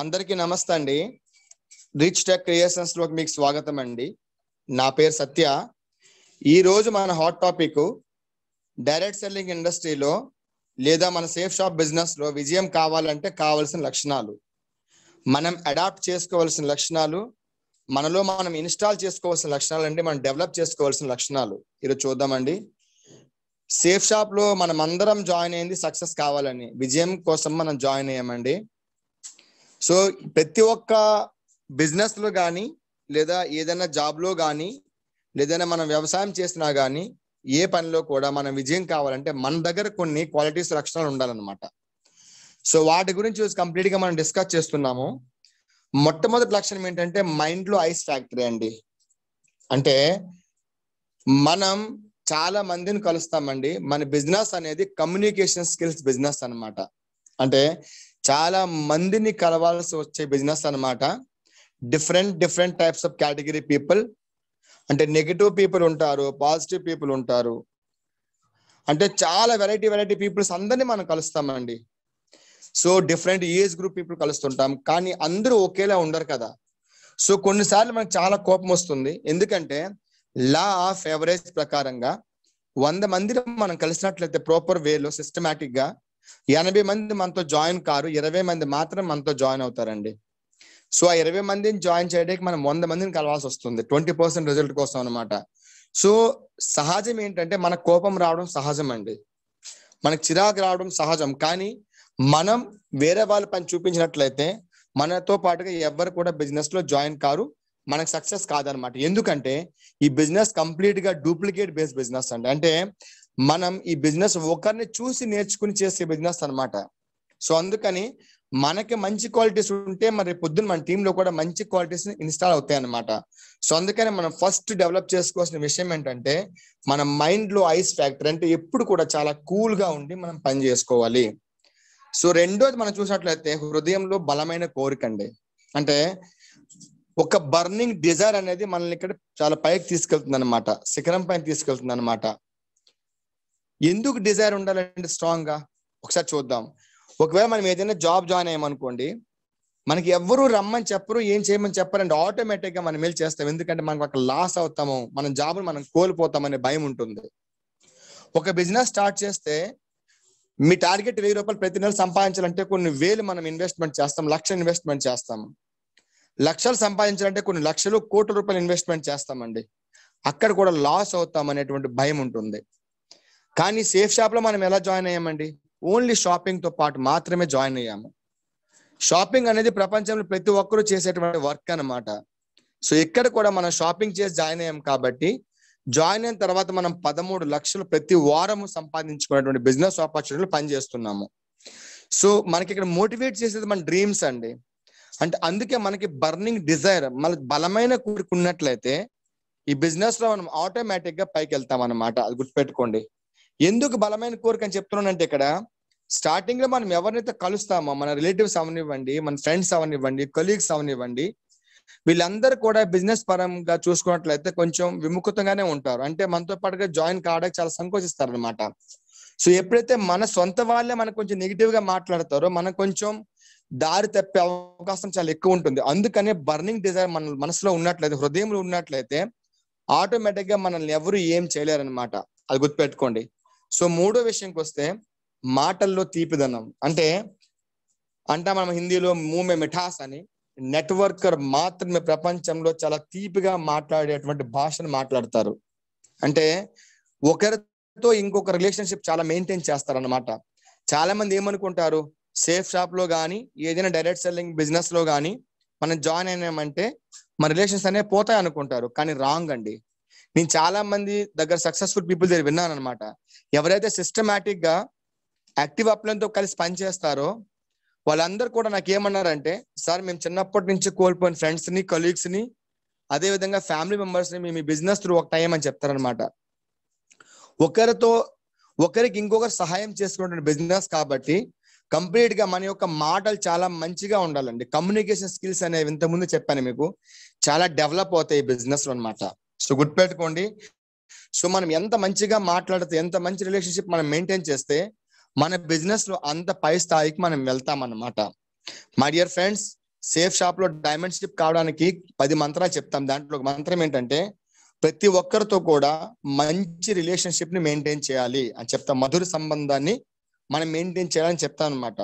అందరికీ నమస్తే అండి రిచ్ టెక్ క్రియేషన్స్ లో మీకు స్వాగతం అండి నా పేరు సత్య ఈ రోజు మన హాట్ టాపిక్ డైరెక్ట్ సెల్లింగ్ ఇండస్ట్రీలో లేదా మన సేఫ్ షాప్ బిజినెస్ లో విజయం కావాలంటే కావలసిన లక్షణాలు మనం అడాప్ట్ చేసుకోవాల్సిన లక్షణాలు మనలో మనం ఇన్స్టాల్ చేసుకోవాల్సిన లక్షణాలు అంటే మనం డెవలప్ చేసుకోవాల్సిన లక్షణాలు ఈరోజు చూద్దామండి సేఫ్ షాప్ లో మనం అందరం జాయిన్ అయింది సక్సెస్ కావాలని విజయం కోసం మనం జాయిన్ అయ్యామండి సో ప్రతి ఒక్క బిజినెస్ లో కానీ లేదా ఏదైనా జాబ్ లో కానీ లేదైనా మనం వ్యవసాయం చేసినా కానీ ఏ పనిలో కూడా మనం విజయం కావాలంటే మన దగ్గర కొన్ని క్వాలిటీస్ లక్షణాలు ఉండాలన్నమాట సో వాటి గురించి కంప్లీట్ గా మనం డిస్కస్ చేస్తున్నాము మొట్టమొదటి లక్షణం ఏంటంటే మైండ్ లో ఐస్ ఫ్యాక్టరీ అండి అంటే మనం చాలా మందిని కలుస్తామండి మన బిజినెస్ అనేది కమ్యూనికేషన్ స్కిల్స్ బిజినెస్ అనమాట అంటే చాలా మందిని కలవాల్సి వచ్చే బిజినెస్ అనమాట different different types of category people అంటే నెగిటివ్ పీపుల్ ఉంటారు పాజిటివ్ పీపుల్ ఉంటారు అంటే చాలా వెరైటీ వెరైటీ పీపుల్స్ అందరినీ మనం కలుస్తామండి so different age group people కలుస్తుంటాం కానీ అందరూ ఒకేలా ఉండరు కదా సో కొన్నిసార్లు మనకు చాలా కోపం వస్తుంది ఎందుకంటే లా ఆఫ్ ఎవరేజ్ ప్రకారంగా వంద మందిని మనం కలిసినట్లయితే ప్రాపర్ వేలో సిస్టమేటిక్ గా ఎనభై మంది మనతో జాయిన్ కారు ఇరవై మంది మాత్రం మనతో జాయిన్ అవుతారండి సో ఆ ఇరవై మందిని జాయిన్ చేయడానికి మనం వంద మందిని కలవాల్సి వస్తుంది ట్వంటీ పర్సెంట్ రిజల్ట్ కోసం అనమాట సో సహజం ఏంటంటే మన కోపం రావడం సహజం అండి మనకు చిరాకు రావడం సహజం కానీ మనం వేరే వాళ్ళ పని చూపించినట్లయితే మనతో పాటుగా ఎవరు కూడా బిజినెస్ లో జాయిన్ కారు మనకు సక్సెస్ కాదనమాట ఎందుకంటే ఈ బిజినెస్ కంప్లీట్ గా డూప్లికేట్ బేస్ బిజినెస్ అండి అంటే మనం ఈ బిజినెస్ ఒకరిని చూసి నేర్చుకుని చేసే బిజినెస్ అనమాట సో అందుకని మనకి మంచి క్వాలిటీస్ ఉంటే మరి పొద్దున్న మన టీంలో కూడా మంచి క్వాలిటీస్ ఇన్స్టాల్ అవుతాయి అనమాట సో అందుకని మనం ఫస్ట్ డెవలప్ చేసుకోవాల్సిన విషయం ఏంటంటే మన మైండ్ లో ఐస్ ఫ్యాక్టరీ అంటే ఎప్పుడు కూడా చాలా కూల్ గా ఉండి మనం పని చేసుకోవాలి సో రెండోది మనం చూసినట్లయితే హృదయంలో బలమైన కోరిక అండి అంటే ఒక బర్నింగ్ డిజైర్ అనేది మనల్ని ఇక్కడ చాలా పైకి తీసుకెళ్తుంది అనమాట శిఖరం పైన తీసుకెళ్తుంది అనమాట ఎందుకు డిజైర్ ఉండాలంటే స్ట్రాంగ్ గా ఒకసారి చూద్దాం ఒకవేళ మనం ఏదైనా జాబ్ జాయిన్ అయ్యామనుకోండి మనకి ఎవరు రమ్మని చెప్పరు ఏం చేయమని చెప్పారంటే ఆటోమేటిక్ గా మనం మేలు చేస్తాం ఎందుకంటే మనకు ఒక లాస్ అవుతాము మన జాబ్ను మనం కోల్పోతామనే భయం ఉంటుంది ఒక బిజినెస్ స్టార్ట్ చేస్తే మీ టార్గెట్ వెయ్యి రూపాయలు ప్రతి నెల సంపాదించాలంటే కొన్ని వేలు మనం ఇన్వెస్ట్మెంట్ చేస్తాం లక్ష ఇన్వెస్ట్మెంట్ చేస్తాం లక్షలు సంపాదించాలంటే కొన్ని లక్షలు కోట్ల రూపాయలు ఇన్వెస్ట్మెంట్ చేస్తామండి అక్కడ కూడా లాస్ అవుతాం అనేటువంటి భయం ఉంటుంది కానీ సేఫ్ షాప్ లో మనం ఎలా జాయిన్ అయ్యామండి ఓన్లీ షాపింగ్ తో పాటు మాత్రమే జాయిన్ అయ్యాము షాపింగ్ అనేది ప్రపంచంలో ప్రతి ఒక్కరూ చేసేటువంటి వర్క్ అనమాట సో ఇక్కడ కూడా మనం షాపింగ్ చేసి జాయిన్ అయ్యాం కాబట్టి జాయిన్ అయిన తర్వాత మనం పదమూడు లక్షలు ప్రతి వారం సంపాదించుకునేటువంటి బిజినెస్ ఆపర్చునిటీలు పనిచేస్తున్నాము సో మనకి ఇక్కడ మోటివేట్ చేసేది మన డ్రీమ్స్ అండి అంటే అందుకే మనకి బర్నింగ్ డిజైర్ మన బలమైన కూడుకున్నట్లయితే ఈ బిజినెస్ లో మనం ఆటోమేటిక్ గా పైకి వెళ్తాం అనమాట అది గుర్తుపెట్టుకోండి ఎందుకు బలమైన కోరిక అని చెప్తున్నానంటే ఇక్కడ స్టార్టింగ్ లో మనం ఎవరినైతే కలుస్తామో మన రిలేటివ్స్ అవనివ్వండి మన ఫ్రెండ్స్ అవనివ్వండి కొలీగ్స్ అవనివ్వండి వీళ్ళందరూ కూడా బిజినెస్ పరంగా చూసుకున్నట్లయితే కొంచెం విముఖతంగానే ఉంటారు అంటే మనతో పాటుగా జాయిన్ కావడానికి చాలా సంకోచిస్తారు అనమాట సో ఎప్పుడైతే మన సొంత వాళ్ళే మనకు కొంచెం నెగిటివ్ గా మాట్లాడతారో మనం కొంచెం దారి తప్పే అవకాశం చాలా ఎక్కువ ఉంటుంది అందుకనే బర్నింగ్ డిజైర్ మన మనసులో ఉన్నట్లయితే హృదయంలో ఉన్నట్లయితే ఆటోమేటిక్ గా మనల్ని ఎవరు ఏం చేయలేరనమాట అది గుర్తుపెట్టుకోండి సో మూడో విషయంకి వస్తే మాటల్లో తీపిదనం అంటే అంట మనం హిందీలో మూమె మిఠాస్ అని నెట్వర్కర్ మాత్రమే ప్రపంచంలో చాలా తీపిగా మాట్లాడేటువంటి భాషను మాట్లాడతారు అంటే ఒకరితో ఇంకొక రిలేషన్షిప్ చాలా మెయింటైన్ చేస్తారు అనమాట చాలా మంది ఏమనుకుంటారు సేఫ్ షాప్ లో కానీ ఏదైనా డైరెక్ట్ సెల్లింగ్ బిజినెస్ లో కానీ మనం జాయిన్ అయినామంటే మన రిలేషన్స్ అనేవి పోతాయి అనుకుంటారు కానీ రాంగ్ అండి నేను చాలా మంది దగ్గర సక్సెస్ఫుల్ పీపుల్ దగ్గర విన్నాను అనమాట ఎవరైతే సిస్టమేటిక్ గా యాక్టివ్ అప్లైన్తో కలిసి పనిచేస్తారో వాళ్ళందరూ కూడా నాకు ఏమన్నారంటే సార్ మేము చిన్నప్పటి నుంచి కోల్పోయిన ఫ్రెండ్స్ ని కొలీగ్స్ ని అదే విధంగా ఫ్యామిలీ మెంబర్స్ ని మేము బిజినెస్ త్రూ ఒక టైం అని చెప్తారనమాట ఒకరితో ఒకరికి ఇంకొకరు సహాయం చేసుకుంటున్న బిజినెస్ కాబట్టి కంప్లీట్ గా మన యొక్క మాటలు చాలా మంచిగా ఉండాలండి కమ్యూనికేషన్ స్కిల్స్ అనేవి ఇంతకుముందు చెప్పాను మీకు చాలా డెవలప్ అవుతాయి బిజినెస్ అనమాట సో గుర్తుపెట్టుకోండి సో మనం ఎంత మంచిగా మాట్లాడితే ఎంత మంచి రిలేషన్షిప్ మనం మెయింటైన్ చేస్తే మన బిజినెస్ లో అంత పై స్థాయికి మనం వెళ్తాం అన్నమాట my dear friends safe shop లో డైమండ్ షిప్ కావడానికి పది మంత్రాలు చెప్తాం దాంట్లో ఒక మంత్రం ఏంటంటే ప్రతి ఒక్కరితో కూడా మంచి రిలేషన్షిప్ ని మెయింటైన్ చేయాలి అని చెప్తాం మధుర సంబంధాన్ని మనం మెయింటైన్ చేయాలని చెప్తాం అనమాట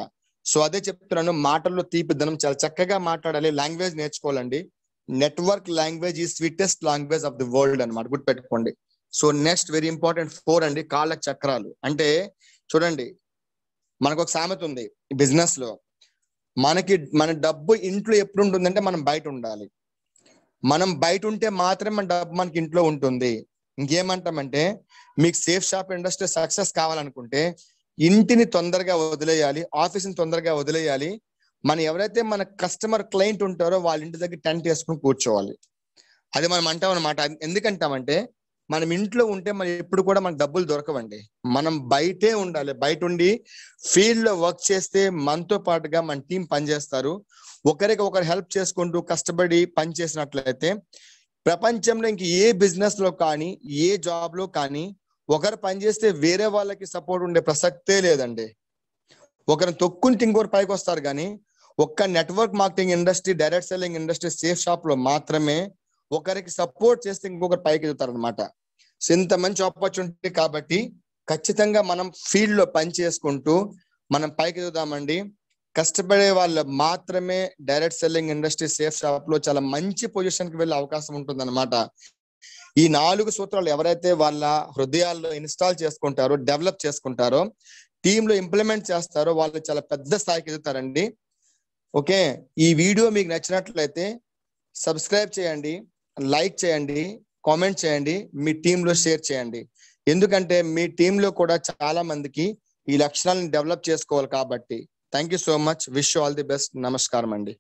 సో అదే చెప్తున్నాను మాటల్లో తీపిదనం చాలా చక్కగా మాట్లాడాలి లాంగ్వేజ్ నేర్చుకోవాలండి నెట్వర్క్ లాంగ్వేజ్ ఈ sweetest language of the world అనమాట గుర్తుపెట్టుకోండి so next very important four అండి కాళ్ళ చక్రాలు అంటే చూడండి మనకు ఒక సామెత ఉంది బిజినెస్ లో మనకి మన డబ్బు ఇంట్లో ఎప్పుడు ఉంటుందంటే మనం బయట ఉండాలి మనం బయట ఉంటే మాత్రమే మన డబ్బు మనకి ఇంట్లో ఉంటుంది ఇంకేమంటామంటే మీకు సేఫ్ షాప్ ఇండస్ట్రీ సక్సెస్ కావాలనుకుంటే ఇంటిని తొందరగా వదిలేయాలి ఆఫీస్ని తొందరగా వదిలేయాలి మన ఎవరైతే మన కస్టమర్ క్లయింట్ ఉంటారో వాళ్ళ ఇంటి దగ్గర టెంట్ వేసుకుని కూర్చోవాలి అది మనం అంటాం అనమాట ఎందుకంటామంటే మనం ఇంట్లో ఉంటే మనం ఎప్పుడు కూడా మనకు డబ్బులు దొరకవండి మనం బయటే ఉండాలి బయట ఉండి ఫీల్డ్ లో వర్క్ చేస్తే మనతో పాటుగా మన టీం పనిచేస్తారు ఒకరికి ఒకరు హెల్ప్ చేసుకుంటూ కష్టపడి పని చేసినట్లయితే ప్రపంచంలో ఇంక ఏ బిజినెస్ లో కానీ ఏ జాబ్ లో కానీ ఒకరు పనిచేస్తే వేరే వాళ్ళకి సపోర్ట్ ఉండే ప్రసక్తే లేదండి ఒకరిని తొక్కుంటే ఇంకొకరు పైకి వస్తారు కానీ ఒక్క network marketing industry direct selling industry safe shop లో మాత్రమే ఒకరికి సపోర్ట్ చేస్తే ఇంకొకరు పైకి ఎదుగుతారనమాట సో ఇంత మంచి ఆపర్చునిటీ కాబట్టి ఖచ్చితంగా మనం ఫీల్డ్ లో పని చేసుకుంటూ మనం పైకి ఎదుగుదామండి కష్టపడే వాళ్ళు మాత్రమే direct selling industry safe shop లో చాలా మంచి పొజిషన్ కి వెళ్ళే అవకాశం ఉంటుంది అనమాట ఈ నాలుగు సూత్రాలు ఎవరైతే వాళ్ళ హృదయాల్లో ఇన్స్టాల్ చేసుకుంటారో డెవలప్ చేసుకుంటారో టీంలో ఇంప్లిమెంట్ చేస్తారో వాళ్ళు చాలా పెద్ద స్థాయికి ఎదుగుతారండి ఓకే ఈ వీడియో మీకు నచ్చినట్లయితే సబ్స్క్రైబ్ చేయండి లైక్ చేయండి కామెంట్ చేయండి మీ టీంలో షేర్ చేయండి ఎందుకంటే మీ టీంలో కూడా చాలా మందికి ఈ లక్షణాలను డెవలప్ చేసుకోవాలి కాబట్టి thank you so much wish all the best నమస్కారం అండి